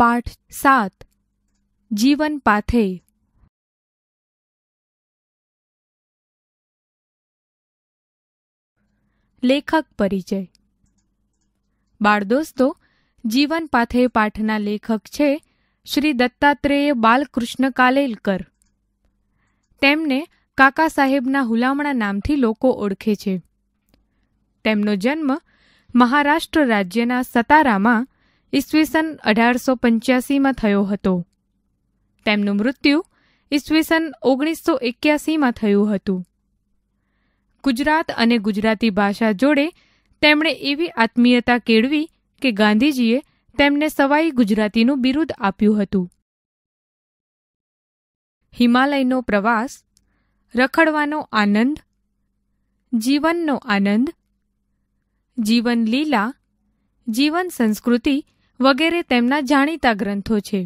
પાઠ સાત જીવન પાથે લેખક પરિચય બાળ દોસ્તો જીવન પાથે પાઠના લેખક છે શ્રી દત્તાત્રેય બાલકૃષ્ણ કાલેલકર તેમને કાકા સાહેબના હુલામણા નામથી લોકો ઓળખે છે તેમનો જન્મ મહારાષ્ટ્ર રાજ્યના સતારામાં ઈસવીસન અઢારસો પંચ્યાસીમાં થયો હતો તેમનું મૃત્યુ ઈસવીસન ઓગણીસો એક્યાસીમાં થયું હતું ગુજરાત અને ગુજરાતી ભાષા જોડે તેમણે એવી આત્મીયતા કેળવી કે ગાંધીજીએ તેમને સવાઈ ગુજરાતીનું બિરુદ આપ્યું હતું હિમાલયનો પ્રવાસ રખડવાનો આનંદ જીવનનો આનંદ જીવન લીલા જીવન સંસ્કૃતિ વગેરે તેમના જાણીતા ગ્રંથો છે